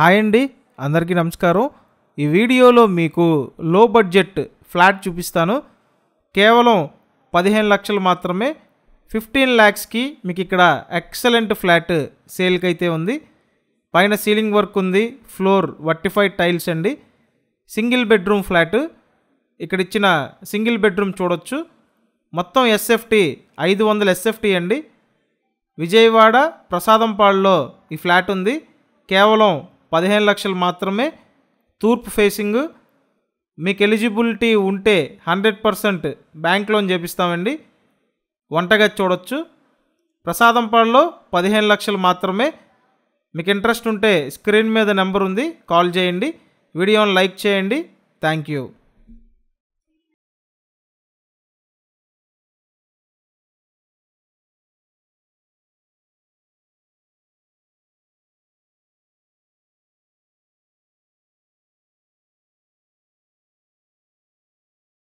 hi అండి అందరికీ నమస్కారం ఈ వీడియోలో మీకు లో బడ్జెట్ ఫ్లాట్ చూపిస్తాను కేవలం పదిహేను లక్షలు మాత్రమే ఫిఫ్టీన్ ల్యాక్స్కి మీకు ఇక్కడ ఎక్సలెంట్ ఫ్లాట్ సేల్కి అయితే ఉంది పైన సీలింగ్ వర్క్ ఉంది ఫ్లోర్ వర్టిఫైడ్ టైల్స్ అండి సింగిల్ బెడ్రూమ్ ఫ్లాట్ ఇక్కడ ఇచ్చిన సింగిల్ బెడ్రూమ్ చూడొచ్చు మొత్తం ఎస్ఎఫ్టీ ఐదు వందల ఎస్ఎఫ్టీ అండి విజయవాడ ప్రసాదంపాళ్ళలో ఈ ఫ్లాట్ ఉంది కేవలం పదిహేను లక్షలు మాత్రమే తూర్పు ఫేసింగ్ మీకు ఎలిజిబిలిటీ ఉంటే హండ్రెడ్ పర్సెంట్ బ్యాంక్ లోన్ చేపిస్తామండి వంటగా చూడొచ్చు ప్రసాదంపాడులో పదిహేను లక్షలు మాత్రమే మీకు ఇంట్రెస్ట్ ఉంటే స్క్రీన్ మీద నెంబర్ ఉంది కాల్ చేయండి వీడియోని లైక్ చేయండి థ్యాంక్ యూ